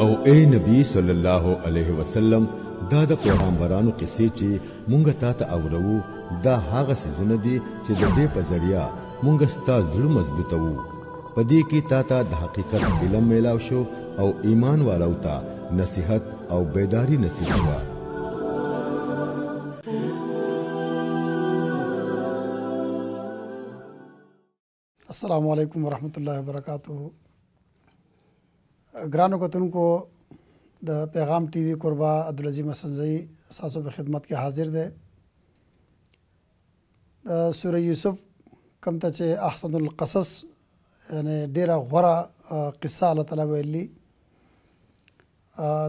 او اے نبی صلی الله علیه وسلم دا د پیغمبرانو قصې چې مونږ تا ته اورو دا هغه سيزونه دي چې د دې په ذریعہ مونږ ستاسو زړه مضبوطو په دې کې تا ته د حقیقت دلم میلاو شو او ایمان والو ته نصيحت او بیداری نصیب شوه السلام علیکم ورحمۃ اللہ وبرکاتہ ګرانو کتونکو د پیغام ټي وي قربا عبدالعزیز مسنزي تاسو په خدمت کې حاضر دی د سوره یوسف کم ته چې احسن القصص یعنی ډیره غوره قصه الله تعالی ویلي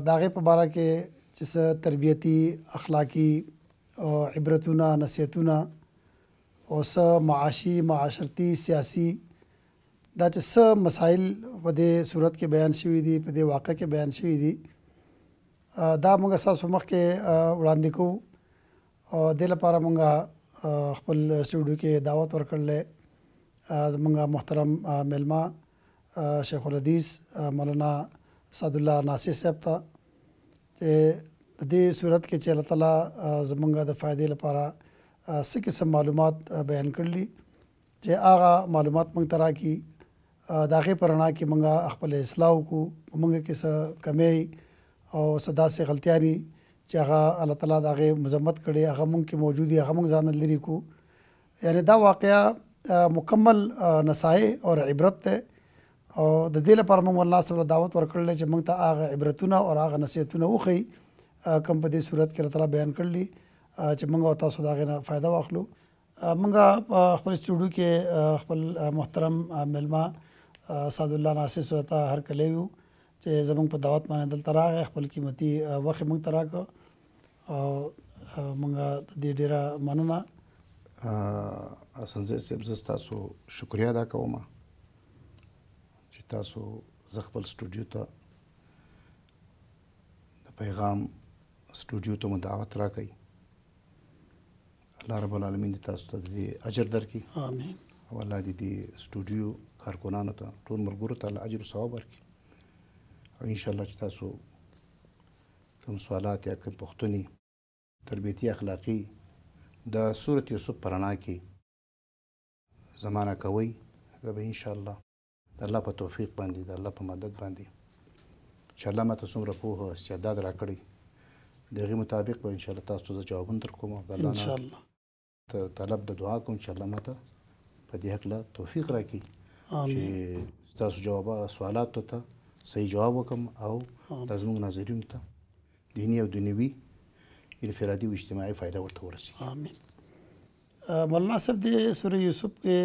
د هغې په باره کې چې څه تربیتي اخلاقی او عبرتونه نصیحتونه او څه معاشي معاشرتي سیاسي دا چې څه مسائل په دې صورت کې بیان شوي دي په دې واقع کې بیان شوي دي دا موږ تاسو مخکې وړاندې کوو او د لپاره موږ خپل سټوډیو کې دعوت ورکړل زمونږ محترم ملما شیخ الحدیث مولانا صد الله ناصر صاحب ته چې دې صورت کې چې الله تعالی زمونږ د فائدې لپاره څه قسم معلومات بیان کړلي چې هغه معلومات موږ ته راکړي داغه پرانا کې مونږه خپل اصلاح کو مونږه کې څه کمی او صدا سه غلطیاري چې هغه الله تعالی داغه مذمت کړي هغه مونږ کې موجودي هغه مونږ ځان لري کو یعنی دا واقعیا مکمل نصای او عبرت ته او د دې لپاره مونږ الله سره دعوت ورکړل چې مونږ ته هغه عبرتونه او هغه نصیحتونه وخی کم په دې صورت کې الله تعالی بیان کړلی چې مونږ او تاسو داغه نه فائدہ واخلو مونږ خپل سټوډیو کې خپل محترم ملما سعد الله ناصر سره ته هر کلی وو چې زمونږ په دعوت باندې دلته راغی خپل قیمتي وخت مونږ ته راکړ او مونږ د دې ډیره مننه اسنځي صاحب زه تاسو شکریا ادا کوم چې تاسو زه خپل سټوډیو ته د پیغام سټوډیو ته مدعوت راکړي الله رب العالمین دې تاسو ته دې اجر درکړي امين او الله دې دې سټوډیو کارکونانو ته ټول ملګرو ته الله اجر او ثواب ورکړي او ان شاء الله چې تاسو کوم سوالات یا کوم پوښتنې تربیتی اخلاقی د سورۃ یوسف پرانا کې زمانہ کوي دا به ان شاء الله د الله په توفیق باندې د الله په مدد باندې چې الله ماته څومره په استعداد راکړي دغه مطابق به ان شاء الله تاسو ته جوابونه درکوم ان شاء الله طلب د دعا کوم چې الله ماته په دې حق لا توفیق راکړي چې تاسو جواب سوالات ته صحیح جواب وکم او تاسو موږ ناظرین ته دینی او دنیوي انفرادي او اجتماعي فائدہ ورته ورسی آمین مولانا صاحب د سورې یوسف کې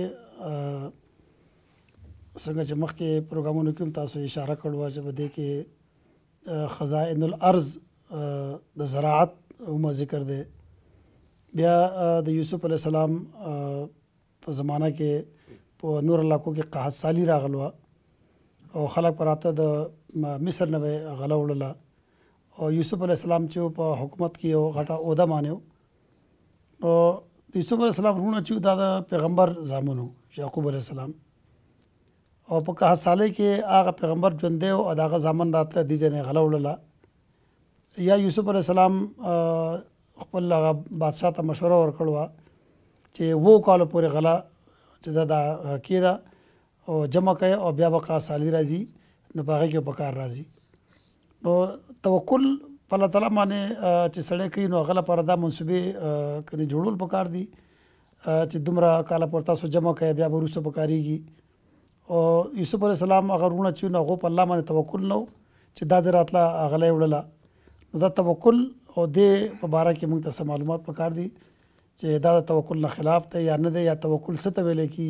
څنګه چې مخکې پروګرامونو کې تاسو اشاره کړو چې بده کې خزائن الارض د زراعت هم ذکر دی بیا د یوسف علی السلام په زمانہ کې په نور علاقو کې قحط سالی راغلوه او خلک پراته د مصر نه غلا وړله او یوسف علی السلام چې په حکومت کې یو غټه عہده مانیو نو یوسف علی السلام ورونه چې دا د پیغمبر زامنو یعقوب علی السلام او په قحط سالی کې هغه پیغمبر ژوند دی او داغه زامن راته دي ځنه غلا وړله یا یوسف علی السلام خپل هغه بادشاہ ته مشوره ورکړوه چې وو کال پورې غلا چې دا دا کیدا او جمع کوي او بیا به کا سالی راځي نو پاغه کې پکار راځي نو توکل په الله تعالی باندې چې سړی کوي نو غل پر دا منسوبې کني جوړول پکار دي چې دومره کال پر تاسو جمع کوي بیا به روسو پکاريږي او یوسف علی السلام هغه رونه چې نو په الله باندې توکل نو چې دا دراتله غلې وړله نو دا توکل او د په باره کې موږ ته معلومات پکار دي چې دا د توکل نه خلاف دی یا نه دی یا توکل څه ته ویل کی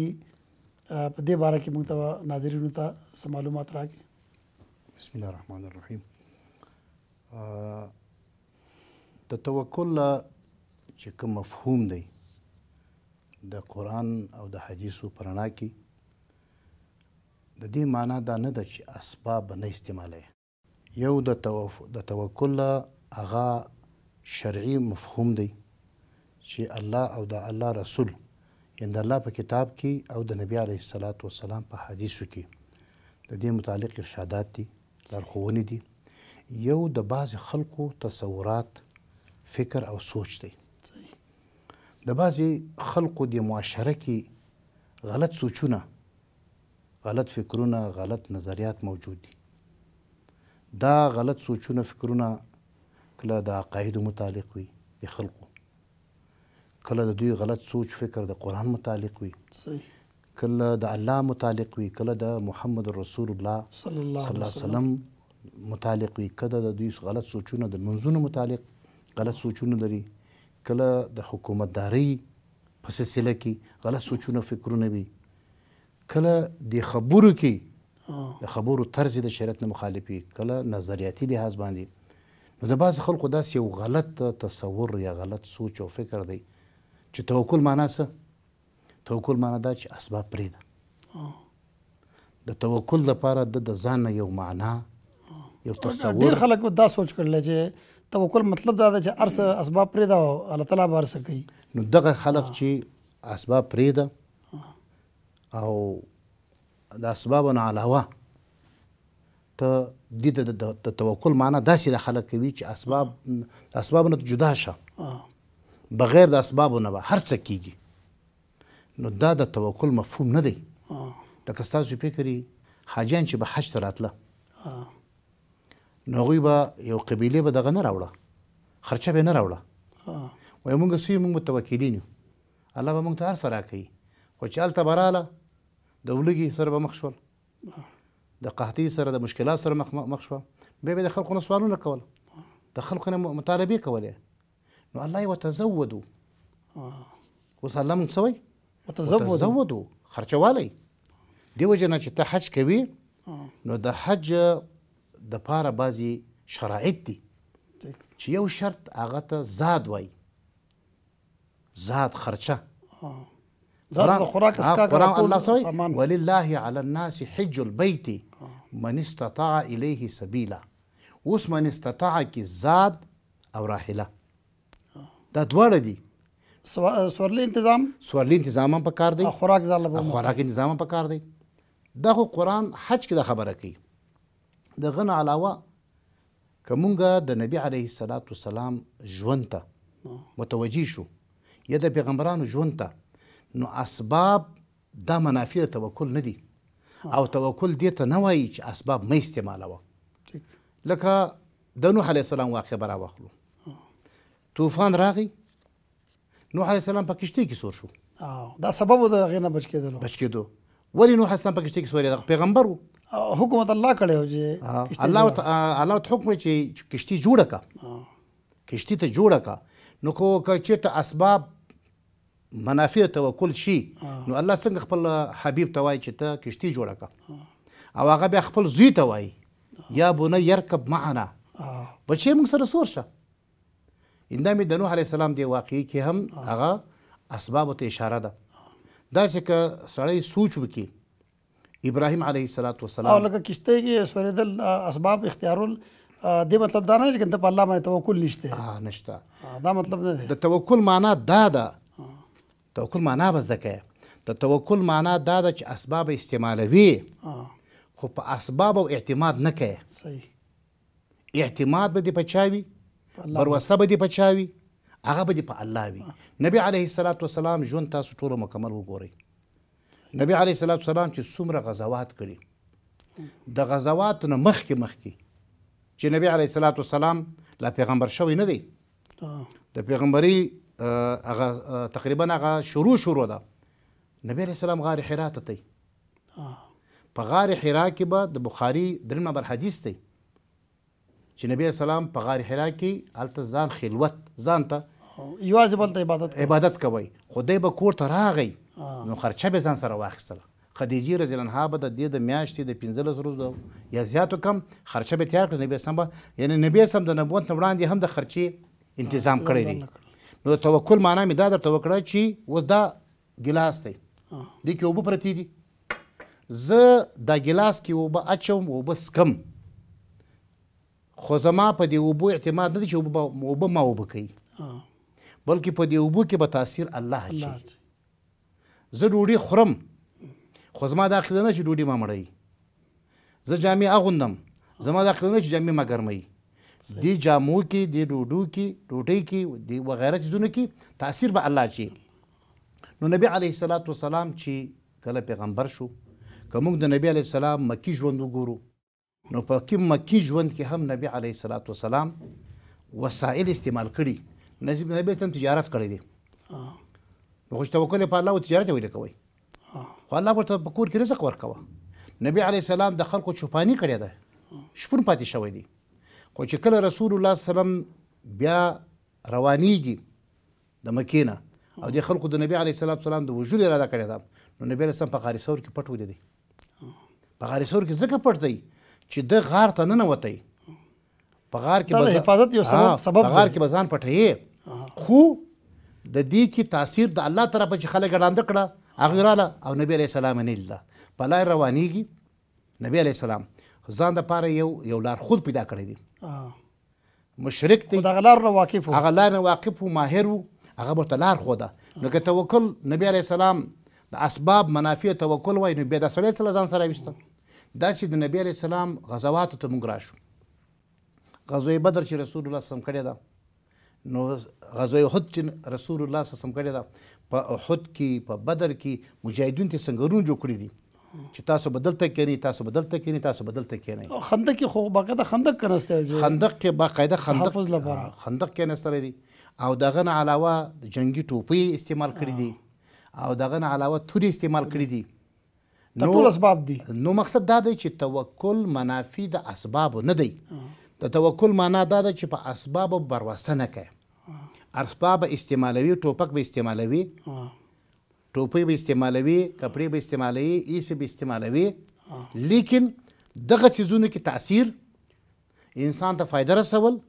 په دې باره کې موږ ته ناظرینو ته څه معلومات راکړي بسم الله الرحمن الرحیم د توکل چې کوم مفهوم دی د قران او د حدیثو پرانا کې د دې معنا دا نه ده چې اسباب نه استعمالوي یو د توکل هغه شرعي مفهوم دی چې الله او د الله رسول یعنی د الله په کتاب کې او د نبی علیه الصلاۃ والسلام په حدیثو کې د دې متعلق ارشادات دي لارښوونې دي یو د بعض خلکو تصورات فکر او سوچ دی د بعض خلکو د معاشره کې غلط سوچونه غلط فکرونه غلط نظریات موجود دي دا غلط سوچونه فکرونه کله د عقایدو متعلق وي د خلکو کله د دوی غلط سوچ فکر د قران متعلق وي صحیح کله د الله متعلق وي کله د محمد رسول الله صلی الله علیه وسلم متعلق وي کله د دوی غلط سوچونه د منځونو متعلق غلط سوچونه لري کله د حکومتداري په سلسله کې غلط سوچونه فکرونه وي کله د خبرو کې د خبرو طرز د شریعت نه مخالف وي کله نظریاتي لحاظ باندې نو د بعض خلکو داسې یو غلط تصور یا غلط سوچ او فکر دی چې توکل معنا څه توکل معنا دا چې اسباب پرېږده د توکل لپاره د ځان یو معنا یو تصور ډېر خلک دا سوچ کړل چې توکل مطلب دا ده چې ارس اسباب پرېدا او الله تعالی بار څه کوي نو دغه خلک چې اسباب پرېدا او د اسبابونو علاوه ته د د توکل معنا داسې د خلک کوي چې اسباب اسبابونو جدا شه بغیر د اسبابو نه به هر څه کیږي نو دا د توکل مفهوم نه دی لکه ستاسو فکر حاجیان چې به حج ته راتله نو هغوی به یو قبیلې به دغه نه راوړه خرچه به یې نه راوړه وایي مونږ سوی مونږ متوکلین یو الله به مونږ ته هر څه راکوي خو چې هلته به راله د ولږې سره به مخ شول د قحطۍ سره د مشکلات سره مخ مخ شوه بیا به د خلکو نه سوالونه کول د خلکو نه مطالبې کولې نو الله وتزودوا وسلم سوي وتزودوا وتزودوا خرچوالی دیو جنا چې ته حج کوي نو د حج د پاره بازي شرایط دي چې یو شرط هغه ته زاد وای زاد خرچه زاد خوراک اسکا قران ولله على الناس حج البيت من استطاع اليه سبيلا اوس من استطاع کی زاد او راحله دا دواړه دي سورلي تنظیم سورلي تنظیم هم پکار دی خوراک ځاله به خوراک تنظیم هم پکار دی دا خو قران حج کې د خبره کوي د غن علاوه کومګه د نبی عليه الصلاه والسلام ژوند ته متوجي شو یا د پیغمبرانو ژوند ته نو اسباب دا منافع توکل نه دي او توکل دې ته نه وایي چې اسباب مې استعمالوه لکه د نوح عليه السلام واقع برا واخلو طوفان راغی نوح علیه السلام په کشتۍ کې سور شو دا سبب د هغې نه بچ کېدلو بچ کېدو ولې نوح علیه السلام په کشتۍ کې سورېد پیغمبر و حکومت الله کړی و چې الله الله ورته حکم چې کشتۍ جوړه کا کشتۍ ته جوړه کا نو خو که چېرته اسباب منافع توکل شي نو الله څنګه خپل حبیب ته وایي چې ته کشتۍ جوړه کا او هغه بیا خپل زوی ته وایي یا بونه یرکب معنا بچې موږ سره سور شه اندامي د نوح عليه السلام دی واقعي کې هم هغه اسباب ته اشاره ده دا چې ک سړی سوچ وکي ابراهيم عليه الصلاه والسلام او لکه کشته کې سورېدل اسباب اختیارول دې مطلب دا نه چې کنه په الله باندې توکل نشته ها نشته دا مطلب نه دی د توکل معنا دا ده توکل معنا به زکه د توکل معنا دا ده چې اسباب استعمالوي خو په اسباب او اعتماد نه کوي صحیح اعتماد به دې پچاوي بروسته به دې په چا وي هغه به دې په الله وي نبی علیه الصلات وسلام ژوند تاسو ټولو مکمل وګورئ نبی علیه الصلات وسلام چې څومره غزوات کړي د غزواتو نه مخکې مخکې چې نبی علیه الصلات وسلام لا پیغمبر شوی نه دی د پیغمبري هغه تقریبا هغه شروع شروع ده نبی علیه السلام غار حرا ته تی په غار حرا کې به د بخاري درې نمبر حدیث دی چې نبی اسلام په غار حرا کې الته ځان خلوت ځان ته یوازې بل ته عبادت عبادت کوي خدای به کور ته راغی نو خرچه به ځان سره واخیستله خدیجه رضی الله عنها به د دې د میاشتې د 15 ورځو یا زیاتو کم خرچه به تیار کړ نبی سم یعنی نبی سم د نبوت نه وړاندې هم د خرچې انتظام کړی دی نو توکل معنا مې دا درته وکړه چې اوس دا ګلاس دی دې کې اوبه پرتې دي زه دا ګلاس کې اوبه اچوم اوبه سکم خو زما په دې اوبو اعتماد نه دی چې اوبه ما اوبه کوي بلکې په دې اوبو کې به تاثیر الله اچوي زه ډوډۍ خورم خو زما دا عقیده نه چې ډوډۍ ما مړوي زه جامې اغوندم زما دا عقیده نه چې جامې ما ګرموي دی جامو کې دی ډوډو کې ډوډۍ کې دی وغیره چیزونو کې تاثیر به الله چي نو نبی علیه الصلاۃ والسلام چې کله پیغمبر شو که موږ د نبی علیه السلام مکی ژوند وګورو نو په کوم مکی ژوند کې هم نبی علیه صلات وسلام وسایل استعمال کړي نبی نبی تم تجارت کړی دی نو خو توکل په الله او تجارت ویل کوي خو الله ورته په کور کې رزق ورکوه نبی علیه السلام د خلکو چوپانی کړی دی شپون پاتې شوی دی خو چې کله رسول الله سلام بیا روانیږي د مکینه او د خلکو د نبی علیه السلام سلام د وجود اراده کړی ده نو نبی علیه السلام په غاری ثور کې پټ ولیدی په غاری ثور کې ځکه پټ دی چې د غار ته نه نوتی په غار کې بزا... حفاظت یو سبب سبب غار کې بزان پټي خو د دې کې تاثیر د الله طرف چې خلک ګډاند کړه هغه رااله او نبی عليه السلام نه الله په لای روانيږي نبی عليه السلام ځان د پاره یو یو لار خود پیدا کړی دی مشرک دی دغه لار نه واقف هغه لار نه واقف ماهر وو هغه ورته لار خو ده نو که توکل نبی عليه السلام د اسباب منافع توکل وای نو بیا د سړی څه له ځان سره ویسته داسې د نبی علی السلام غزواتو ته موږ راشو غزوه بدر چې رسول الله سم کړی ده نو غزوه احد چې رسول الله سم کړی ده په احد کې په بدر کې مجاهدین ته سنگرون جوړ کړی دي چې تاسو بدلته کینی تاسو بدلته کینی تاسو بدلته کینی خندق کې خو باقاعده خندق کنهسته خندق کې باقاعده خندق حفظ لپاره خندق کې نستره دي او دغه نه علاوه جنگي ټوپۍ استعمال کړې دي او دغه نه علاوه توري استعمال کړې دي دا ټول اسباب دي نو مقصد دا دی چې توکل منافي د اسبابو نه دی د توکل معنا دا ده چې په اسبابو بروسه نه کوي اسباب استعمالوي ټوپک به استعمالوي ټوپۍ به استعمالوي کپړې به استعمالوي ایسه به استعمالوي لیکن دغه سيزونو کې تاثیر انسان ته فایده رسول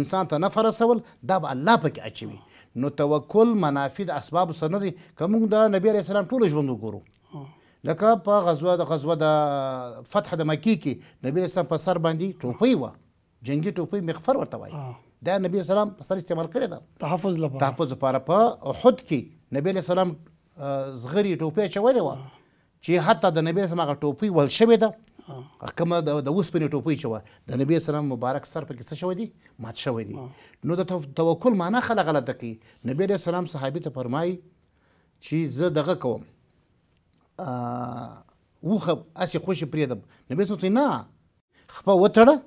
انسان ته نفع رسول دا به الله پکې اچوي نو توکل منافي د اسبابو سره نه دی که موږ د نبي علیه السلام ټول ژوند وګورو لکه په غزوه د غزوه د فتح د مکی کې نبی اسلام په سر باندې ټوپۍ و جنگي ټوپۍ مغفر ورته وایي دا نبی سلام په سر استعمال کړی ده تحفظ لپاره تحفظ لپاره په احد کې نبی سلام زغری ټوپۍ چولې و چې حتی د نبی سلام هغه ټوپۍ ول شوې ده کومه د اوسپنې ټوپۍ چې وه د نبی سلام مبارک سر پکې څه شوی دی مات شوی دی نو د توکل معنا خلک غلطه کوي نبی سلام صحابي ته فرمایي چې زه دغه کوم وخه اسی خوش پریدم نبی سم ته نه خپه وتړه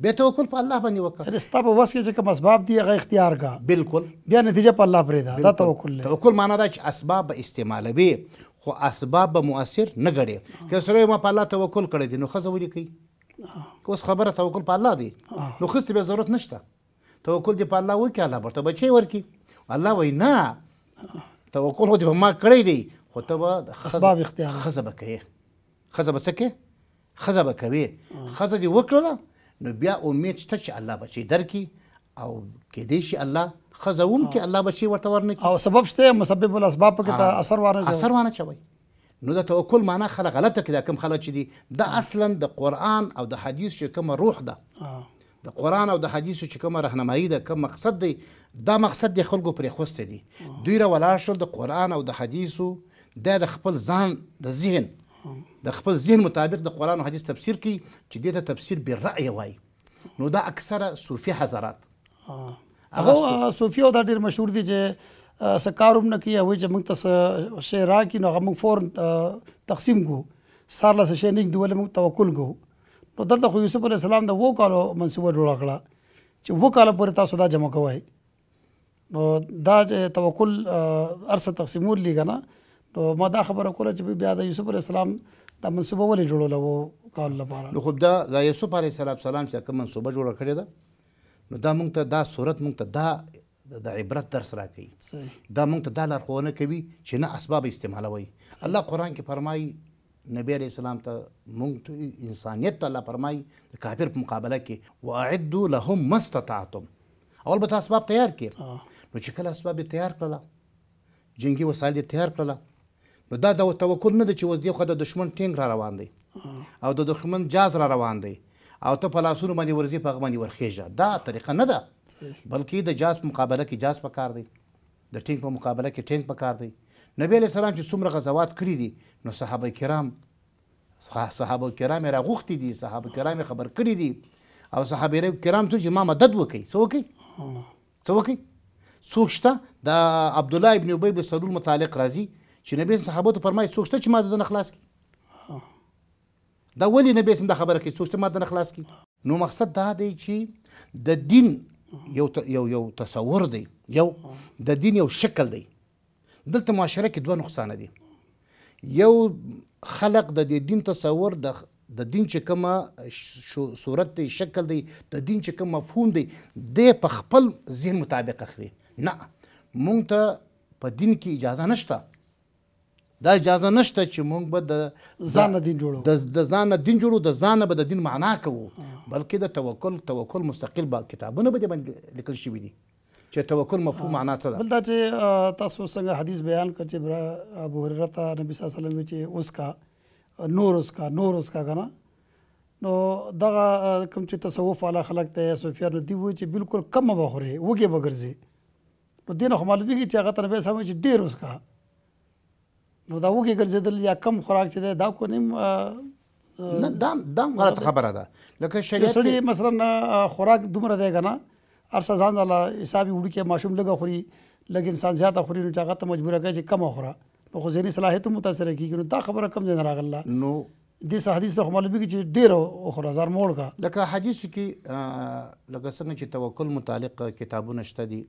بیا توکل په الله باندې وکړه رستا په وس کې چې کوم اسباب دي هغه اختیار کا بالکل بیا نتیجه په الله پرې ده دا توکل دی توکل معنی دا چې اسباب به استعمالوي خو اسباب به مؤثر نه ګڼي که سره ما په الله توکل کړی دی نو ښه ولې کوي اوس خبره توکل په الله دی نو خسته به ضرورت نشته توکل دی په الله وکړه الله برته بچي ورکی الله وای نه توکل خو دې په ما کړی دی خو ته به اسباب اختیار خزه به کوي خزه به سکه خزه به کوي خزه دې وکړه نو بیا امید شته چې الله بچي درکې او کېدې شي الله خزون کې الله بچي ورته ورنکي او سبب شته مسبب الاسباب پکې ته اثر ورنه اثر ورنه چوي نو د توکل معنا خلک غلطه کړه کوم خلک چې دي د اصلا د قران او د حدیث چې کوم روح ده د قران او د حدیث چې کوم راهنمایي ده کوم مقصد دی دا مقصد د خلکو پرې خوسته دي دوی را ولاړ شول د قران او د حدیثو دا د خپل ځان د ذهن د خپل ذهن مطابق د قران او حدیث تفسیر کوي چې دې ته تفسیر به رأی وای نو دا اکثره صوفي حضرات هغه صوفي او دا ډیر مشهور دي چې سکاروم نه کوي هغه چې موږ ته شی راکې نو هغه موږ فور تقسیم کو سار لاسه شی نه دوله موږ توکل کو نو دلته خو یوسف علی السلام د وو کالو منسوبه جوړ کړه چې وو کال پورې تاسو دا جمع کوی نو دا توکل ارسه تقسیمول لګا نه ما دا خبره کوله چې بیا د یوسف علی السلام دا منصوبه ولې جوړوله وو کال لپاره نو خو دا د یوسف علی السلام چې کوم منصوبه جوړه کړې ده نو دا مونږ ته دا صورت مونږ ته دا د عبرت درس راکوي دا مونږ ته دا لارښوونه کوي چې نه اسباب استعمالوي الله قرآن کې فرمایي نبی علیہ السلام ته مونږ انسانیت ته الله فرمایي د کافر په مقابله کې واعدوا لهم ما استطعتم اول به اسباب تیار کړي نو چې کله اسباب تیار کړل جنگي وسایل تیار کړل نو دا د توکل نه دی چې اوس دی خو د دشمن ټینګ را روان دی او د دښمن جاز را روان دی او ته په لاسونو باندې ورځي په باندې ورخېژه دا طریقه نه ده بلکې د جاز په مقابله کې جاز پکار دی د ټینګ په مقابله کې ټینګ پکار دی نبی علیه السلام چې څومره غزوات کړي دي نو صحابه کرام صحابه کرام را غوښتي دي صحابه کرام خبر کړي دي او صحابه کرام ته چې ما مدد وکړي څه وکړي څه وکړي څوک شته د عبدالله ابن ابی بن سلول متعلق راځي چې نبی صحابه ته فرمایي څوک شته چې ما د خلاص کی دا ولی نبی سم دا خبره کوي څوک چې ما د خلاص کی نو مقصد دا دی چې د دین یو یو یو تصور دی یو د دین یو شکل دی دلته معاشره کې دوه نقصان دي یو خلق د دین تصور د د دین چې کومه صورت دی شکل دی د دین چې کوم مفهوم دی د په خپل ذهن مطابق اخلي نه مونږ ته په دین کې اجازه نشته دا اجازه نشته چې مونږ به د ځان دین جوړو د ځان دین جوړو د ځان به د دین معنا کوو بلکې د توکل توکل مستقل با کتابونه به باندې لیکل شوي دي چې توکل مفهوم معنا څه ده بل دا چې تاسو څنګه حدیث بیان کړ چې ابو هريره ته نبی صلی الله علیه وسلم چې اوس کا نور اوس کا نور اوس کا کنه نو دغه کوم چې تصوف والا خلک ته سفیان دی وی چې بالکل کم بخوري وګي بغرزي نو دین خو معلومیږي چې هغه تر به سمې چې ډیر اوس کا نو دا وګي ګرځیدل یا کم خوراک چې دا کو نیم نه دام دام غلط خبره ده لکه شریعت سړی مثلا خوراک دومره دی کنه ارسه ځان ځله حسابي وړي کې ماشوم لګه خوري لګ انسان زیاته خوري نو هغه ته مجبوره کوي چې کم خورا نو خو ځینی صلاحیت متاثر کیږي نو دا خبره کم نه راغله نو د حدیث له معلومه کې چې ډیر خورا زار موړ کا لکه حدیث کې لکه څنګه چې توکل متعلق کتابونه شته دي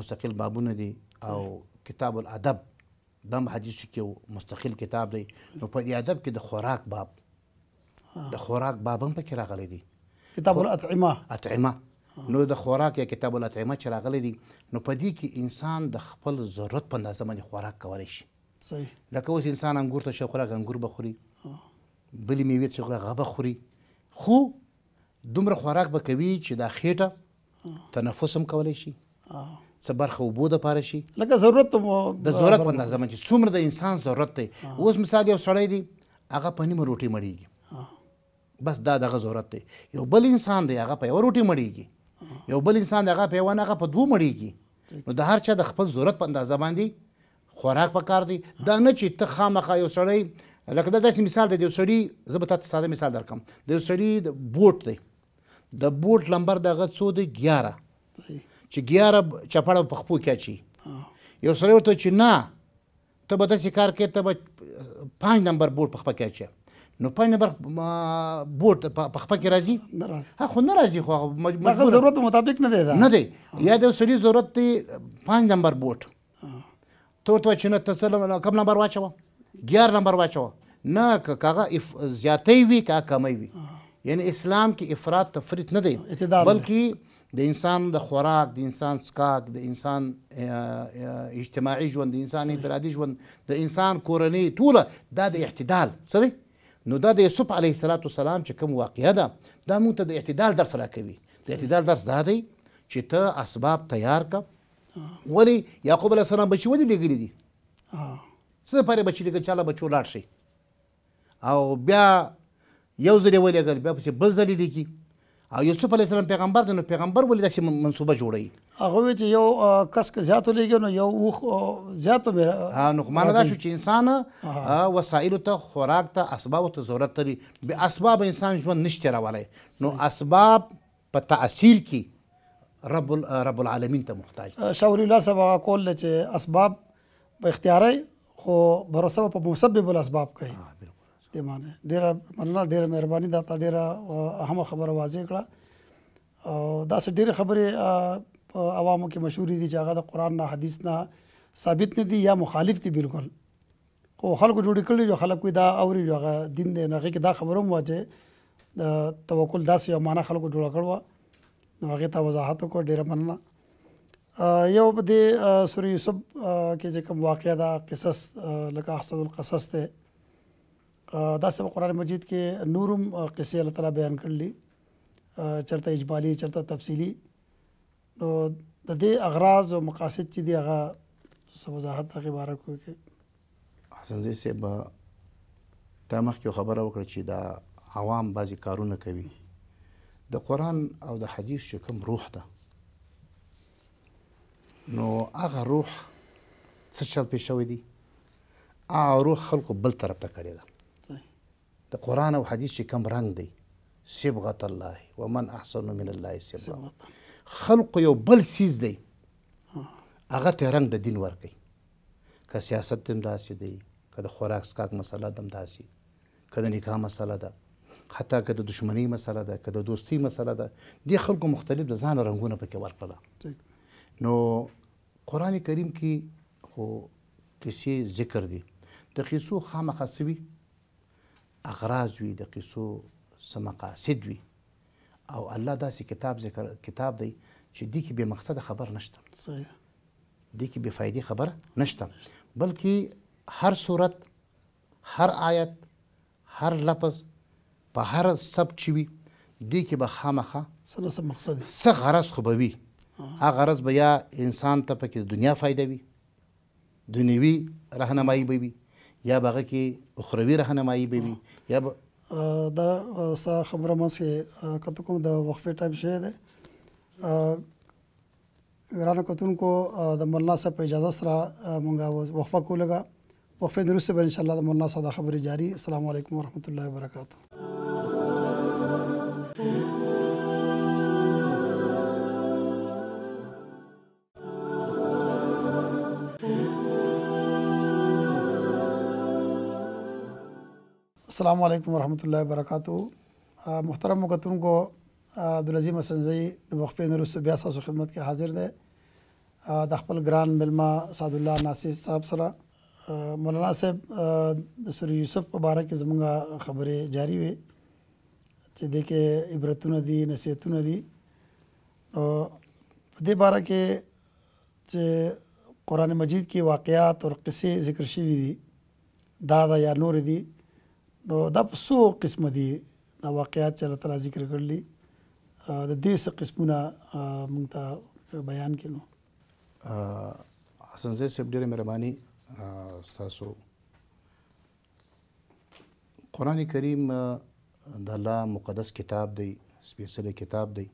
مستقل بابونه دي او کتاب الادب دم حدیثو کې مستقل کتاب دی نو په دې ادب کې د خوراک باب د خوراک باب هم پکې راغلی دی کتاب الاطعمه اطعمه نو د خوراک یا کتاب الاطعمه چې راغلی دی نو په دې کې انسان د خپل ضرورت په اندازه باندې خوراک کولی شي صحیح لکه اوس انسان انګور ته شي خوراک انګور به خوري بلې میوې ته شي خوراک هغه به خوري خو دومره خوراک به کوي چې دا خېټه تنفس هم کولی شي څه برخه اوبو د پاره شي لکه ضرورت مو د ضرورت په اندازه باندې څومره د انسان ضرورت دی اوس مثال یو سړی دی هغه په نیمه روټي مړیږي بس دا دغه ضرورت دی یو بل انسان دی هغه په یو روټي مړیږي یو بل انسان دی هغه په یو نه هغه په دوه مړیږي نو د هر چا د خپل ضرورت په اندازه باندې خوراک پکار دی دا نه چې ته خامخا یو سړی لکه دا داسې مثال دی د یو سړي زه به تاته ساده مثال درکړم د یو سړي بوټ دی د بوټ لمبر دغه څو دی ګیاره چې ګیاره چپړه په خپو کې اچي یو سړی ورته چې نه ته به داسې کار کوې ته به پنج نمبر بورډ په خپه کې اچي نو پنج نمبر بورډ په خپه کې راځي ها خو نه راځي خو هغه ضرورت مطابق نه دی نه دی یا د سړي ضرورت دی پنج نمبر بورډ ته ورته چې نه ته څه کم نمبر واچوه ګیار نمبر واچوه نه کاغه زیاتې وي کا کمې وي یعنی اسلام کې افراط تفریط نه دی بلکې د انسان د خوراک د انسان سکاک د انسان اجتماعي ژوند د انسان انفرادي ژوند د انسان کورنۍ ټوله دا د اعتدال څه دی نو دا د یوسف علیه الصلات والسلام چې کوم واقعه ده دا موږ ته د اعتدال درس راکوي د اعتدال درس دا دی چې ته اسباب تیار کړه ولې یعقوب علیه السلام بچي ولې لېږلي دي څه لپاره بچي لېږل چې هله بچو لاړ شي او بیا یو ځل یې ولېږل بیا پسې بل ځل یې او یوسف علی السلام پیغمبر دی نو پیغمبر ولې داسې منصوبه جوړی هغه چې یو کس زیات لګي نو یو وخ زیات به نو معنا دا شو چې انسان وسایل ته خوراک ته اسباب ته ضرورت لري به اسباب انسان ژوند نشته راولای نو اسباب په تحصیل کې رب رب العالمین ته محتاج شاور الله سبا کول چې اسباب په اختیاري خو بر سبب په مسبب الاسباب کوي دې باندې ډیره مننه ډیره مهرباني دا ته ډیره اهمه خبره واضح کړه او دا څه ډیره خبره عوامو کې مشهوري دي چې هغه د قران نه حدیث نه ثابت نه دي یا مخالف دي بالکل خو خلکو جوړ کړي جو خلک دا اوري جو هغه دین نه هغه کې دا خبره مو واچه د توکل داسې یو معنا خلکو جوړ کړو نو هغه ته وضاحت کو ډیره مننه یو په دې سورې یوسف کې چې کوم واقعیا دا قصص لکه احسن القصص ته دا سبق قرآن مجید کې نورم قصې الله تعالی بیان کړلې چرته اجمالی چرته تفصیلی نو د دې اغراض او مقاصد چې دی هغه سو وضاحت هغه باره کوي کې حسن زی صاحب تا مخکې خبره وکړه چې دا عوام بعضی کارونه کوي د قرآن او د حدیث چې کوم روح ده نو هغه روح څه چل پېښ شوی دی هغه روح خلکو بل طرف ته کړی ده د قران او حدیث کم رنگ دی صبغه الله ومن احسن من الله صبغه خلق یو بل سیز دی هغه ته رنگ د دین ورکي که سیاست دم داسې دی که د خوراک سکاک مسله دم داسې که د نکاح مسله ده حتی که د دشمنی مسله ده که د دوستی مسله ده دې خلکو مختلف د ځان رنگونه پکې ورکړه نو قران کریم کې خو کیسې ذکر دي د قیسو خامخا سوي اغراض وي د قصو څه مقاصد وي او الله داسې کتاب ذکر کتاب دی چې دی کې به مقصد خبر نشته صحیح دی کې به فائدې خبر نشته بلکې هر صورت هر آیت هر لفظ په هر سب چې وي دی کې به خامخه سره څه مقصد څه غرض خو به وي هغه غرض به یا انسان ته پکې دنیا فائدہ وي دنیوي رهنمایي به وي یا باغه کې اخروی راهنمایي به وي یا دا سا خبره مې سه کته کوم د وقفې ټایم شه ده ګرانو کتونکو د مولانا صاحب په اجازه سره مونږه وقفه کولګه وقفې درسته به ان شاء الله د مولانا صاحب خبري جاری السلام علیکم ورحمت الله وبرکاته السلام علیکم ورحمۃ اللہ وبرکاتہ محترم مکتونکو عبدالعظیم اسنزی د وقفې نورستو بیا ستاسو خدمت کې حاضر دی د خپل ګران ملما سعد الله ناصر صاحب سره مولانا صاحب د سور یوسف په باره کې زموږه خبرې جاری وي چې د کې عبرتونه دي نصیحتونه دي نو په دې باره کې چې قرآن مجید کې واقعات او قصې ذکر شوي دي دا دا یا نور دي نو دا په څو قسمه دي دا واقعیات چې الله تعالی ذکر کړلي د دې څه قسمونه موږ ته بیان کړو حسن زید صاحب ډېره مهرباني تاسو قران کریم د الله مقدس کتاب دی سپیشل کتاب دی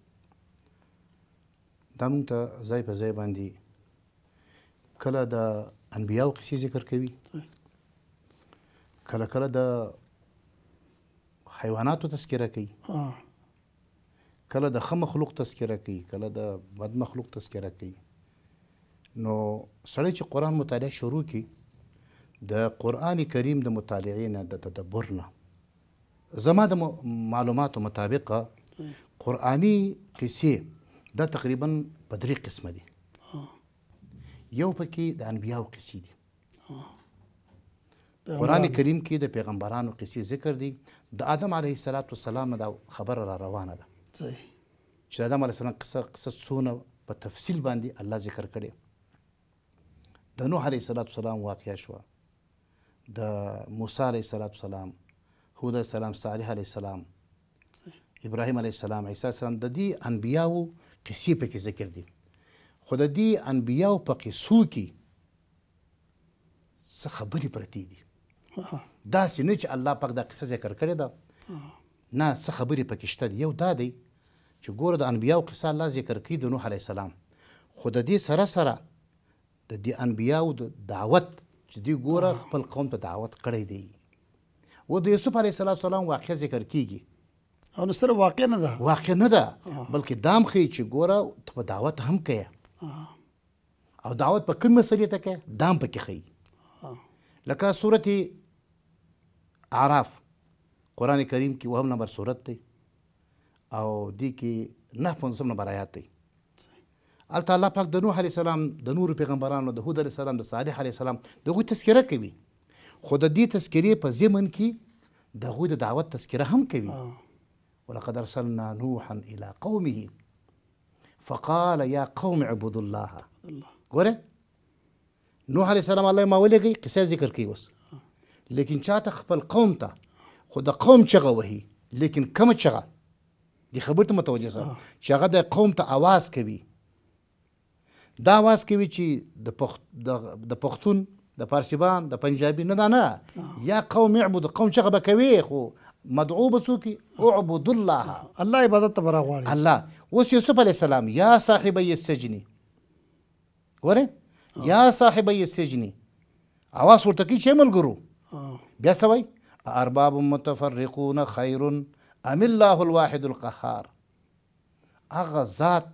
دا موږ ته ځای په ځای باندې کله د انبیایو قصې ذکر کوي کله کله د حیواناتو تذکره کوي کله د ښه مخلوق تذکره کوي کله د بد مخلوق تذکره کوي نو سړی چې قرآن مطالعه شروع کړي د قرآن کریم د مطالعې نه د تدبر نه زما د معلوماتو مطابق قرآني قصې دا تقریبا په درې قسمه دي یو پکې د انبیاو قصې دي قران کریم کې د پیغمبرانو قصې ذکر دي د آدم علیه السلام دا خبره را روانه ده چې د آدم علیه السلام قصه قصه څونه په تفصیل باندې الله ذکر کړي د نوح علیه السلام واقعیا شو د موسی علیه السلام هود علیه السلام صالح علیه السلام ابراهیم علیه السلام عیسی السلام د دې انبیاو قصې پکې ذکر دي خو د دې انبیاو په قصو کې څه خبرې پرتې دي داسې نه چې الله پاک دا قصه ذکر کړې ده نه څه خبرې پکې شته یو دا دی چې ګوره د انبیاو قصه الله ذکر کوي د نوح علیه السلام خو د دې سره سره د دې انبیاو د دعوت چې دوی ګوره خپل قوم ته دعوت کړی دی و د یوسف علیه السلام واقعه ذکر کیږي او نو سره واقع نه ده واقع نه ده بلکې دام خي چې ګوره ته په دعوت هم کوي او دعوت په کوم مسلې ته کوي دام پکې خي لکه سورته اعراف قران کریم کې وهم نمبر صورت دی او دی کې نه پنځم نمبر آیات دی الته الله پاک د نوح علی السلام د نور پیغمبرانو د هود علی السلام د صالح علی السلام دغه تذکره کوي خو د دې تذکرې په ضمن کې دغه د دعوت تذکره هم کوي ولقد ارسلنا نوحا الى قومه فقال يا قوم اعبدوا الله ګوره نوح علی السلام الله ما ولګي قصه ذکر کوي وس لیکن چاته خپل قوم ته خو د قوم چغه وهي لیکن کم چغه دی خبر ته متوجه سه چې هغه د قوم ته आवाज کوي دا आवाज کوي چې د پخت د پختون د پارسیبان د پنجابي نه نه یا قوم يعبد قوم چغه بکوي خو مدعو بڅوکي اعبد الله الله عبادت ته راغواړي الله اوس یوسف علی السلام یا صاحبي السجن وره یا صاحبي السجن اواز ورته کی چې ملګرو بیا سوي ارباب متفرقون خير ام الله الواحد القهار هغه ذات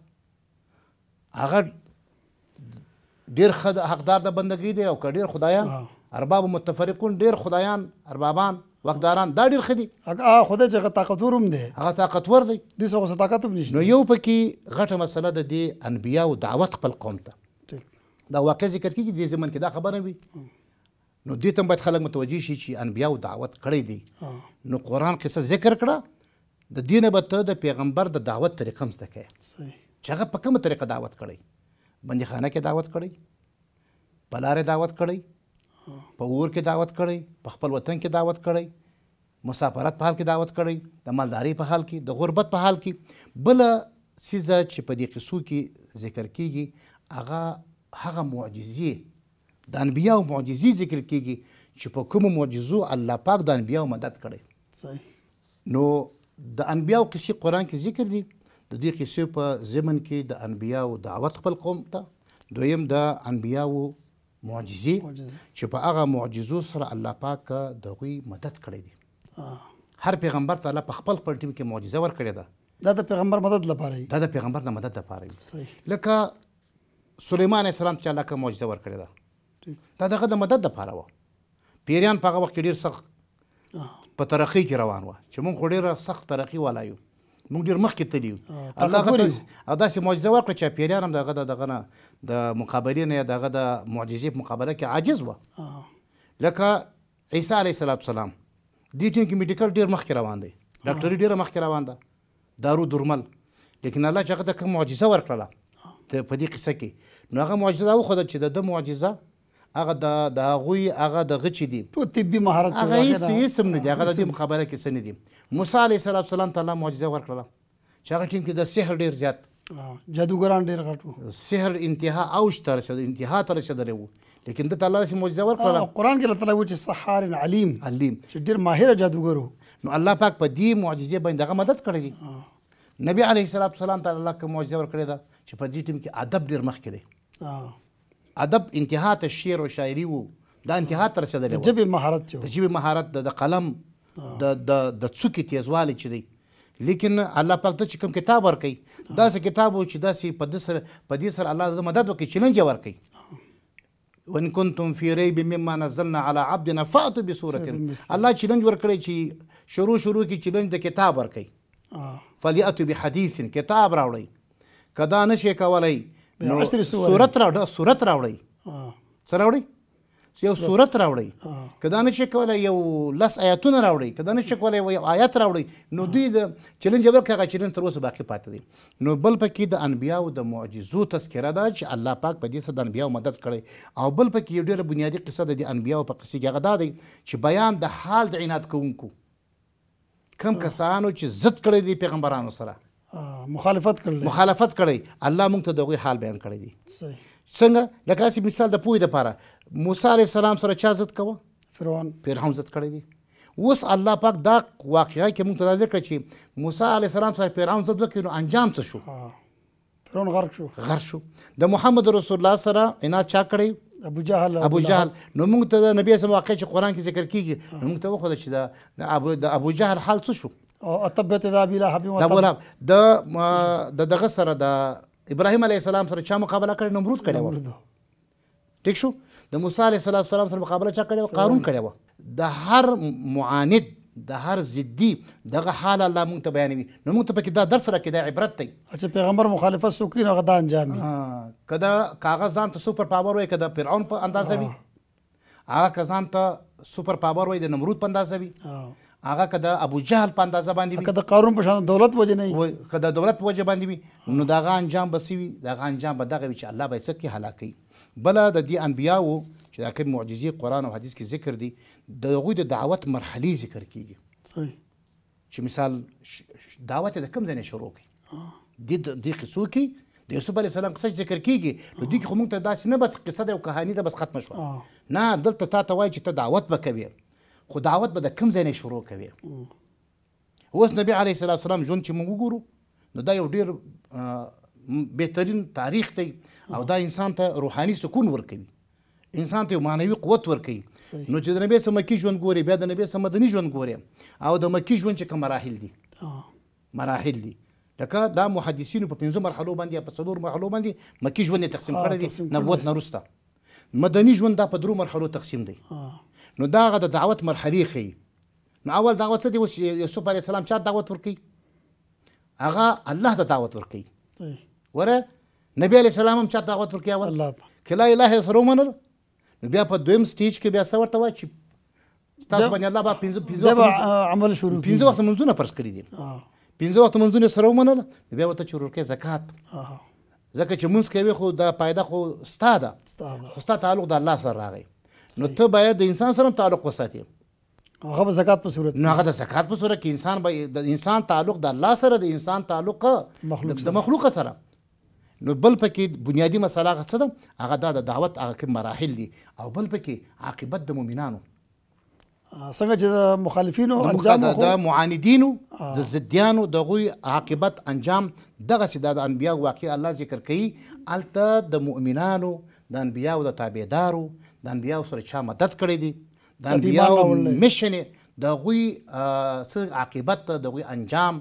هغه ډیر خد حقدار د بندګۍ دی او ډیر خدایان ارباب متفرقون ډیر خدایان اربابان واقداران دا ډیر خدي هغه خدای چې هغه طاقتور هم دی هغه طاقتور دی د څه طاقت هم نشته نو یو پکې غټه مسله ده د انبیا او دعوت خپل قوم ته دا واقع ذکر کیږي د زمن کې دا خبره وي نو دې ته باید خلک متوجه شي چې انبیاو دعوت کړی دی نو قران قصه ذکر کړه د دینه به ته د پیغمبر د دعوت طریقه هم زده کړې چې هغه په کومه طریقه دعوت کړی بندیخانه کې دعوت کړی په لارې دعوت کړی په اور کې دعوت کړی په خپل وطن کې دعوت کړی مسافرت په حال کې دعوت کړی د مالداری په حال کې د غربت په حال کې بل سیزه چې په دې قصو کې ذکر کیږي هغه هغه معجزې د انبیا او معجزې ذکر کیږي چې په کوم معجزو الله پاک د انبیا مدد کړي صحیح نو د انبیا او قصې قران کې ذکر دي د دې قصې په ضمن کې د انبیا او دعوت خپل قوم ته دویم د انبیا او معجزې چې په هغه معجزو سره الله پاک دغوی مدد کړي دي هر پیغمبر ته الله په خپل خپل ټیم کې معجزه ورکړې ده دا د پیغمبر مدد لپاره دا د پیغمبر د مدد لپاره صحیح لکه سليمان عليه السلام چې الله کا معجزه ورکړې ده دا دغه د مدد لپاره و پیریان په هغه وخت کې ډیر سخت په ترقی کې روان و چې مونږ خو ډیره سخت ترقی والا یو مونږ ډیر مخکې تللی یو الله غته داسې معجزه ورکړه چې پیریان هم دغه دغه نه د مقابلې نه دغه د معجزې په مقابله کې عاجز و لکه عیسی علیه السلام دې ټیم کې میډیکل ډیر مخکې روان دی ډاکټري ډیره مخکې روان ده دارو درمل لیکن الله چې هغه ته کوم معجزه ورکړله په دې قصه کې نو هغه معجزه وخوده چې د ده معجزه هغه د د هغوی هغه د غچې دي ټول طبي مهارت هغه هیڅ هیڅ نه دي هغه د دې مقابله کې څه نه دي موسی علیه السلام ته الله معجزه ورکړله چې هغه ټیم کې د سحر ډېر زیات جادوګران ډېر غټ سحر انتها اوج ته رسېد انتها ته رسېدلی وو لیکن دته الله داسې معجزه ورکړله قرآن کې الله تعالی وایي چې سحار علیم علیم چې ډېر ماهره جادوګر وو نو الله پاک په دې معجزې باندې هغه مدد کړی دی نبی علیه السلام ته الله کوم معجزه ورکړې ده چې په دې ټیم کې ادب ډېر مخکې دی ادب انتها ته شعر او شاعري وو دا انتها ته رسېدلی د ژبې مهارت د ژبې مهارت د قلم د د د څوکې تیزوالی چې دی لیکن الله پاک ته چې کوم کتاب ورکوي داسې کتاب و چې داسې په دې سره په دې سره الله د مدد وکړي چیلنج یې ورکوي وان کنتم فی ریب مما نزلنا علی عبدنا فاتوا بسوره الله چیلنج ورکړی چې شروع شروع کې چیلنج د کتاب ورکړي فلیاتوا بحدیث کتاب راوړي کدا نشي کولای صورت راوړه صورت راوړي څه راوړي یو صورت راوړي کدا نشي کولای یو لس آیاتونه راوړي کدا نشي کولای یو آیات راوړي نو دوی د چیلنج بل کغه چیلنج تر اوسه باقی پاتې دي نو بل پکې د انبیاو د معجزو تذکره ده چې الله پاک په دې سره د انبیاو مدد کړي او بل پکې یو ډیره بنیادی قصه ده د انبیاو په قصې کې غدا دی چې بیان د حال د عنایت کوونکو کم کسانو چې ضد کړی دي پیغمبرانو سره مخالفت کړی مخالفت کړی الله موږ ته دغه حال بیان کړی دی څنګه لکه اسی مثال د پوی د پاره موسی علی السلام سره چا زت کوه فرعون فرعون زت کړی دی اوس الله پاک دا واقعیا کې موږ ته راځي کړی چې موسی علی السلام سره فرعون زت وکړو انجام څه شو فرعون غرق شو غرق شو د محمد رسول الله سره انا چا کړی ابو جهل ابو جهل نو موږ ته د نبی سم واقع چې قران کې ذکر کیږي نو موږ ته وخت چې د ابو د ابو جهل حال څه شو او اتبع تدابیر حبیم دا بولم د د دغه سره د ابراهیم علیه السلام سره چا مقابله کړې نمرود کړی و ټیک شو د موسی علیه السلام سره مقابله چا کړې و قارون کړی و د هر معاند د هر ضدي دغه حال الله مونږ ته بیانوي نو مونږ ته پکې دا درس راکې دا عبرت دی چې پیغمبر مخالفت څوک کوي نو هغه دا انجام کده کاغذ ځان ته سپر پاور وایي کده فرعون په اندازه وي هغه کزان ته سپر پاور وایي د نمرود په اندازه وي هغه کده ابو جهل په اندازه باندې وي کده قارون په شان دولت وجه نه وي کده دولت په وجه باندې وي نو دغه انجام بسوي دغه انجام به دغه چې الله به سکه هلاکي بل د دې انبیاو چې دا کوم معجزې قران او حدیث کې ذکر دي د غوی د دعوت مرحلې ذکر کیږي صحیح چې مثال دعوت د کوم ځای شروع کی د دې قصو کې د یوسف علی السلام قصه ذکر کیږي نو دې کوم ته داسې نه بس قصه ده او کہانی ده بس ختم شو نه دلته تا ته وایي چې ته دعوت وکوي خو دعوت به د کوم ځای نه شروع کوي اوس نبی علیه الصلاه والسلام ژوند چې موږ وګورو نو دا یو ډیر بهترین تاریخ دی او دا انسان ته روحاني سکون ورکوي انسان ته معنوي قوت ورکوي نو چې د نبی سم مکی ژوند ګوري بیا د نبی سم مدني ژوند ګوري او د مکی ژوند چې کوم مراحل دي مراحل دي لکه دا محدثینو په پنځو مرحلو باندې په څلور مرحلو باندې مکی ژوند تقسیم کړی دی نبوت نه وروسته مدني ژوند دا په درو مرحلو تقسیم دی آه. نو دا هغه د دعوت مرحلې ښیي نو اول دعوت څه دی اوس یوسف علیه السلام چا دعوت ورکوي هغه الله ته دعوت ورکوي وره نبی علیه السلام هم چا دعوت ورکوي اول الله کله اله سره ومنل نو بیا په دویم سټیج کې بیا څه ورته وایي چې تاسو باندې الله با پنځه پنځه عمل شروع پنځه وخت منځونه پرس کړی دي پنځه وخت منځونه سره ومنل بیا وته چې ورکه زکات ځکه چې مونږ کوي خو دا پایده خو ستا ده خو ستا تعلق د الله سره راغی نو ته باید د انسان سره تعلق وساتې هغه به زکات په صورت نه هغه د زکات په صورت کې انسان به د انسان تعلق د الله سره د انسان تعلق مخلوق د مخلوق سره نو بل پکې بنیادی مسله څه ده هغه د دعوت هغه کوم مراحل دي او بل پکې عاقبت د مؤمنانو څنګه چې د مخالفینو انجام خو د معاندینو د ضدیانو د غوي عاقبت انجام دغه سیده د انبیا واقع الله ذکر کوي الته د مؤمنانو د انبیا او د تابعدارو د انبیاو سره چا مدد کړی دی د انبیاو مشن د غوی څه عاقبت د غوی انجام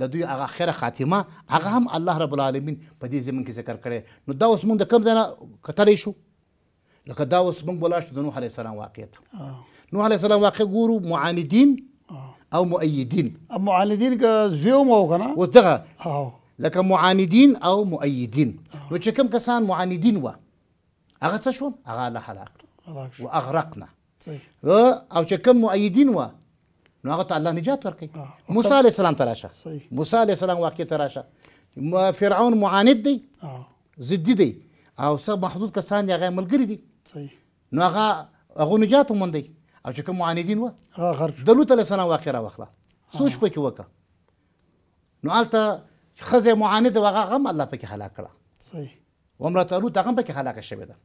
د دوی هغه خیره خاتمه هغه هم الله رب العالمین په دې زمین کې ذکر کړی نو دا اوس موږ د کوم ځای نه کتلی شو لکه دا اوس موږ بلاش د نوح علیه السلام واقع ته نوح علیه السلام واقع ګورو معاندین او مؤيدين معاندين زوم او کنه وس دغه لکه معاندين او مؤيدين نو چې کوم کسان معاندين و هغه څه شو هغه الله هلاک او اغرقنا او چې کوم مؤیدین و نو هغه ته الله نجات ورکړي موسی علی السلام تراشه موسی علی السلام واقع تراشه فرعون معاند دی ضدي دی او څه محدود کسان یې هغه ملګری دي نو هغه هغه نجات ومندي او چې کوم معاندین و هغه غرق د لوط علی السلام واقع راوخله سوچ پکې وکړه نو البته خزه معاند وغه غم الله پکې هلاک کړه صحیح و امرأة لوط هغه پکې هلاکه شوې ده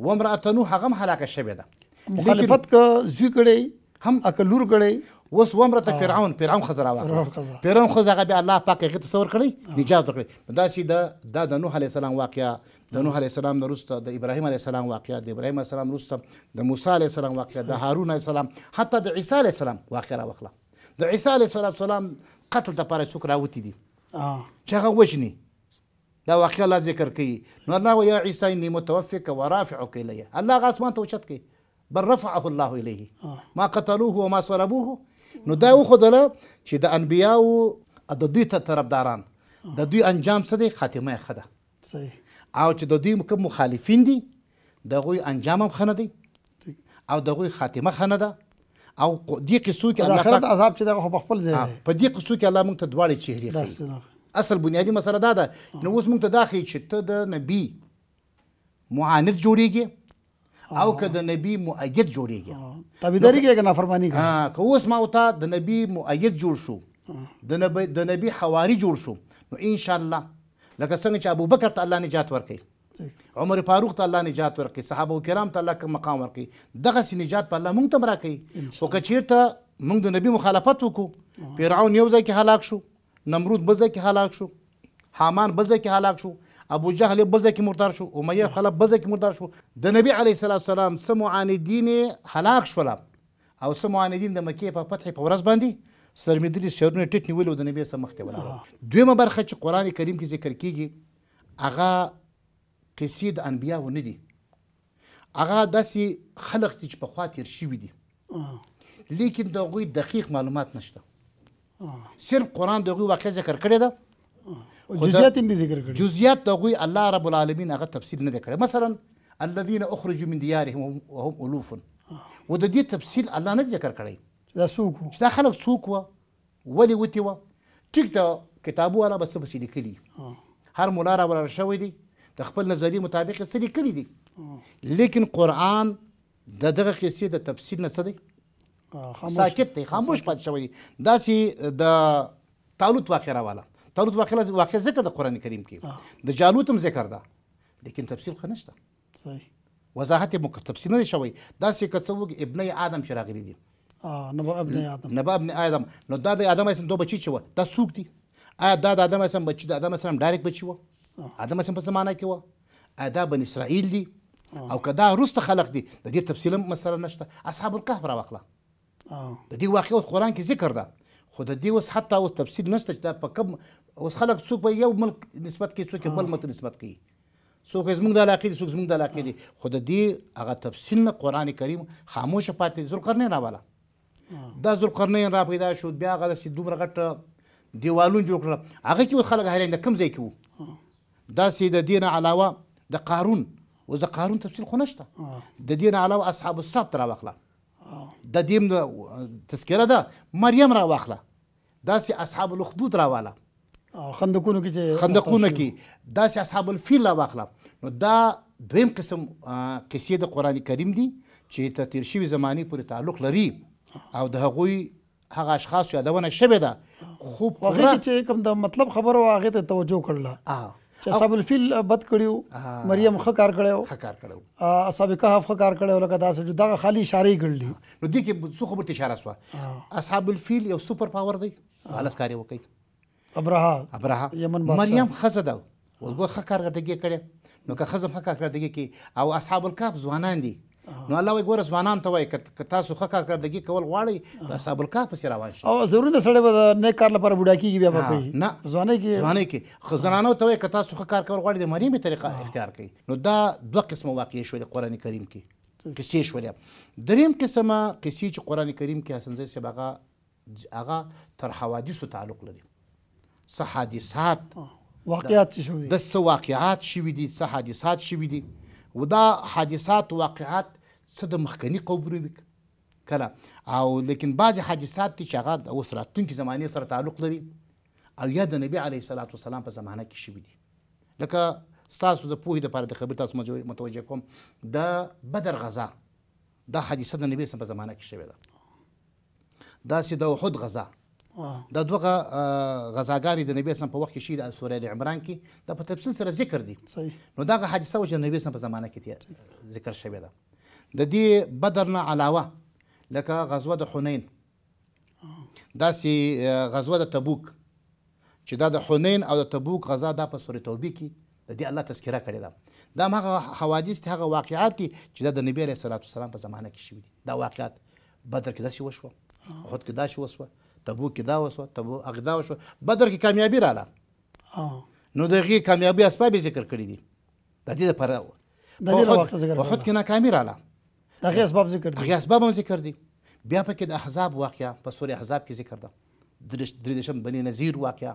و امرأة نوح هغه هلاکه شوې ده مخالفت کا زوی کړي هم اکلور کړي وس ومرته فرعون فرعون خزر واخله فرعون خزر هغه به الله پاک هغه تصور کړي نجات کړي دا سي د د نوح عليه السلام واقعیا د نوح عليه السلام وروسته د ابراهيم عليه السلام واقعیا د ابراهيم عليه السلام وروسته د موسی عليه السلام واقعیا د هارون عليه السلام حتی د عيسى عليه السلام واقعیا واخله د عيسى عليه السلام قتل د پاره څوک راوتی دي چې هغه وجني دا واقعي الله ذکر کوي نو الله ويا عيسى اني متوفيك ورافعك الي الله هغه اسمان ته اوچت کوي بل رفعه الله اليه ما قتلوه وما صلبوه نو دا وښودله چې د انبیاو د دوی ته طرفداران د دوی انجام څه دی خاتمه یې ښه ده او چې د دوی کوم مخالفین دي د هغوی انجام هم ښه نه دی او د هغوی خاتمه ښه نه ده او دې قصو کې الله عذاب چې دغه په خپل ځای په دې قصو کې الله موږ ته دواړې چهرې ښیي اصل بنیادی مسله دا ده نو اوس موږ ته دا ښیي چې ته د نبی معاند جوړیږي او که د نبی مؤید جوړیږي تابعداري کوي که نافرماني کوي که اوس ما ورته د نبی مؤید جوړ شو د نبی د نبی حواري جوړ شو نو ان شاء الله لکه څنګه چې ابوبکر ته الله نجات ورکړي عمر فاروق ته الله نجات ورکړي صحابه کرام ته الله کوم مقام ورکړي دغه سي نجات په الله مونږ ته راکړي او که چیرته مونږ د نبی مخالفت وکړو فرعون یو ځای کې هلاک شو نمرود بل ځای کې هلاک شو حامان بل ځای کې هلاک شو ابو جهل بل ځای کې مردار شو امیه خلف بل ځای کې مردار شو د نبی علیه الصلاه والسلام څه معاندین هلاک شول او څه معاندین د مکې په فتح په ورځ باندې سرمیدلي شهرونه ټیټ نیول او د نبی سره مخ ته ولاړ دویمه برخه چې قران کریم کې ذکر کیږي هغه قصې د انبیاو نه دي هغه داسې خلق چې په خاطر شوي دي لیکن د غوی دقیق معلومات نشته صرف قران دغه واقع ذکر کړی ده جزئیات اندي ذکر کړی جزئیات دغه الله رب العالمین هغه تفصیل نه کړی مثلا الذين اخرجوا من ديارهم وهم الوف و د دې تفصیل الله نه ذکر کړی دا څوک چې دا خلک څوک و ولې وتی و ټیک دا کتابو والا بس بس لیکلي هر مولا را ورر شوی دی د خپل نظری مطابق څه لیکلي دي لیکن قران د دغه قصې د تفصیل نه څه دی ساکت دی خاموش پاتې شوی دی داسې د تالوت واقعه والا تالوت واقعه واقع ذکر د قران کریم کې د جالوت هم ذکر ده لیکن تفصیل خو نشته صحیح وضاحت مو تفصیل نه شوی داسې کڅوګ ابن آدم چې راغلی دی نبا ابن آدم نبا ابن آدم نو دا د آدم اسلام دوه بچی چې و دا څوک دی آیا دا د آدم اسلام بچی د آدم اسلام ډایرکټ بچی و آدم اسلام په زمانہ کې و ادا بن اسرائیل دی او کدا روس خلق دی د دې تفصیل مسله نشته اصحاب الكهف راوخله د دې واقعې اوس قرآن کې ذکر ده خو د دې اوس حتی اوس تفصیل نشته چې دا په کوم اوس خلک څوک په یو ملک نسبت کوي څوک بل ملک نسبت کوي څوک زمونږ د علاقې دي څوک زمونږ د علاقې دي خو د دې هغه تفصیل نه قرآن کریم خاموشه پاتې دی ذوالقرنین راواله دا ذوالقرنین را پیدا شو بیا هغه داسې دومره غټ دیوالونه جوړ کړل هغه کې خلک حیران د کوم ځای کې وو داسې د دې نه علاوه د قارون اوس د قارون تفصیل خو نشته د دې نه علاوه اصحاب السبت راواخله د دې تذکره ده مریم را واخله داسې اصحاب الخدود راواله خندقونو کې چې خندقونو کې داسې اصحاب الفیل را واخله نو دا دویم قسم قصې د قران کریم دي چې ته تیر شوي زمانې پورې تعلق لري او د هغوی هغه اشخاص یادونه شوې ده خو په هغه کې چې کوم د مطلب خبره واغې ته توجه کړله چې اصحاب الفیل بد کړیو مریم خ کار کړیو خ کار کړیو اصحاب کهف خ کار کړیو لکه داسې دغه خالی اشاره کړلې نو دې کې څه خبره اشاره سو اصحاب الفیل یو سپر پاور دی حالت کاری وکي ابراها ابراها یمن مریم خزه ده وګوره خ کار کړی نو که خزم حق کړی کې او اصحاب الکهف ځوانان دي نو الله وایي ګوره ځوانان ته وایي که تاسو ښه کارکردګي کول غواړئ د اصحاب الکهف پسې روان شئ او ضرور د سړی به د نیک کار لپاره بوډا کېږي بیا به کوي نه ځوانۍ کې ځوانۍ کې خو زنانو ته وایي که تاسو ښه کار کول غواړئ د مریمې طریقه اختیار کړئ نو دا دوه قسمه واقعې شوې د قرآن کریم کې قصې شولې دریم قسمه قصې چې قران کریم کې حسن زئی سبغه هغه تر حوادثو تعلق لري څه حادثات واقعات شوې دي د څه واقعات شوې دي څه حادثات شوې دي ودا حادثات واقعات څه د مخکني قبرو وي کله او لیکن بعضې حادثات دي چې هغه اوس راتلونکي زمانې سره تعلق لري او یا د نبي علیه صلات وسلام په زمانه کې شوي دي لکه ستاسو د پوهې دپاره د خبرې تاسو متوجه کوم د بدر غذا دا حادثه د نبي په زمانه کې شوې ده داسې د احد غذا دا دوه غزاګانې د نبی اسلام په وخت کې شي د سورې عمران کې دا په تفصیل سره ذکر دي صحیح. نو دا حادثه و چې د نبی اسلام په زمانه کې ذکر شوې ده د دې بدر نه علاوه لکه غزوه د حنین داسې غزوه د تبوک چې دا د حنین او د تبوک غزا دا په سورې توبې کې د دې الله تذکره کړې ده دا هغه حوادث دي هغه واقعات دي چې دا د نبی علیه صلوات والسلام په زمانه کې شوي دي دا واقعات بدر کې داسې وشوه احد کې داسې وسوه تبوک کې دا وسوه تبوک هغه دا وشوه بدر کې کامیابي رااله نو د هغې کامیابي اسباب یې ذکر کړي دي د دې دپاره احد کې ناکامي رااله هغه اسباب ذکر دي هغه اسباب هم ذکر دي بیا پکې د احزاب واقعا په سورې احزاب کې ذکر ده درې دشم بني نذیر واقعا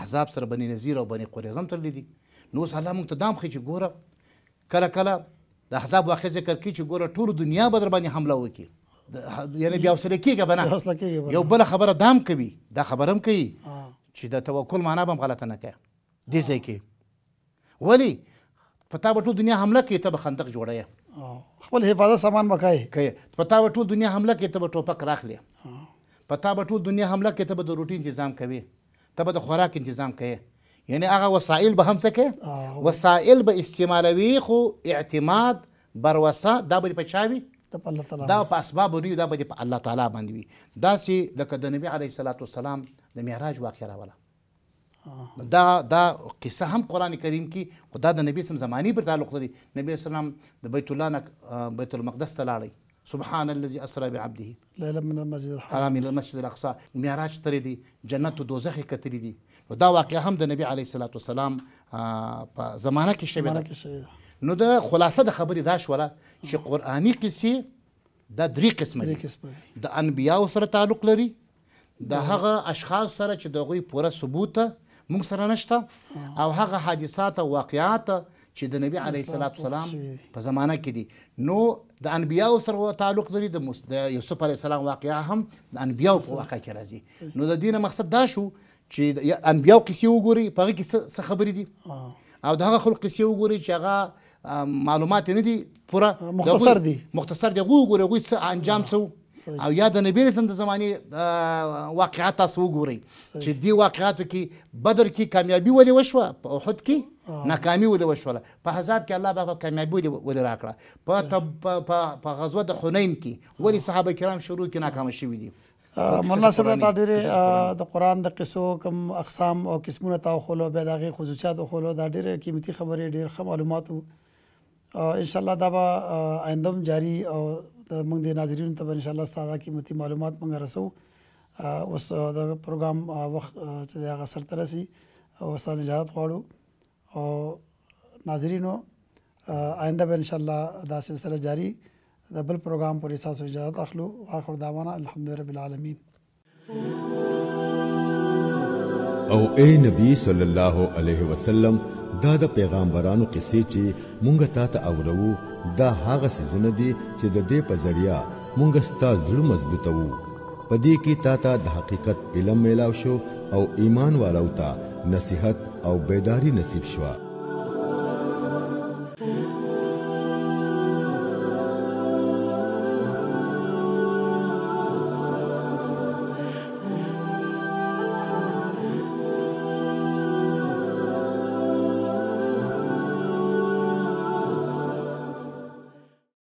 احزاب سره بني نذیر او بني قریظه هم تړلي دي نو سلام موږ ته دام خې چې ګوره کله کله د احزاب واقع ذکر کې چې ګوره ټول دنیا به در باندې حمله وکړي یعنی بیا وسله کېږه به نه یو بله خبره دام کوي دا خبره هم کوي چې د توکل معنا به هم غلطه نه کوي دې ځای کې ولې په تا به ټول دنیا حمله کوي ته به خندق جوړه خپل حفاظت سامان وکای کې پتا و ټول دنیا حمله کوي ته به ټوپک راخلی پتا به ټول دنیا حمله کوي ته به د روټي تنظیم کوي ته به د خوراک تنظیم کوي یعنی هغه وسایل به هم څه کوي وسایل به استعمالوي خو اعتماد بر وسا دا به په چاوي دا په اسباب دی دا به په الله تعالی باندې وي دا سي لکه د نبی عليه الصلاه والسلام د معراج واقعه راوله دا دا قصه هم قران کریم کې خدا د نبی سم زمانی پر تعلق لري نبی اسلام د بیت الله نه بیت المقدس ته لاړی سبحان الذي اسرا بعبده ليلا من المسجد الحرام الى المسجد الاقصى معراج ترې دي جنت او دوزخ کترې دي دا واقعه هم د نبی عليه الصلاه والسلام په زمانہ کې شوه نو د خلاصه د خبرې دا شوله چې قرآنی قصه د درې قسمه دي د انبیاء سره تعلق لري د هغه اشخاص سره چې دغه پوره ثبوت موږ سره نشته او هغه حادثات او واقعات چې د نبی علی صلوات والسلام په زمانه کې دي نو د انبیایو سره تعلق لري د یوسف علی السلام واقعا هم د انبیایو په واقع کې راځي نو د دینه مقصد دا شو چې انبیایو کیسې وګوري په هغه کې څه خبرې دي او د هغه خلق کیسې وګوري چې هغه معلومات نه دي پوره مختصر دي مختصر دي وګوري غوي څه انجام څه او یا د نبی رسم د زمانې واقعات تاسو وګورئ چې دې واقعاتو کې بدر کې کامیابی ولې وشوه په احد کې ناکامی ولې وشوله په حزاب کې الله به کامیابي ولې راکړه په په غزوه د حنین کې ولې صحابه کرام شروع کې ناکام شوي دي مولانا صاحب تا ډېرې د قرآن د قصو کوم اقسام او قسمونه تا وښولو بیا د هغې خصوصیات وښولو دا ډېرې قیمتي خبرې ډېر ښه معلومات وو ان شاء الله دا به آینده هم جاري او د موږ د ناظرینو ته ان شاء الله ستاسو قیمتي معلومات موږ رسو اوس د پروګرام وخت چې دا غسر تر سي او ستاسو اجازه غواړو او ناظرینو آینده به ان شاء الله دا سلسله جاری د بل پروګرام پورې تاسو اجازه اخلو اخر دعوانا الحمدلله رب العالمین او اے نبی صلی الله علیه وسلم دا د پیغمبرانو کیسې چې مونږ ته ته اورو دا هغه سيزونه دي چې د دې په ذریعہ مونږ ستاسو زړه مضبوطو په دې کې تا ته د حقیقت علم میلاو شو او ایمان والو ته نصيحت او بیداری نصیب شوه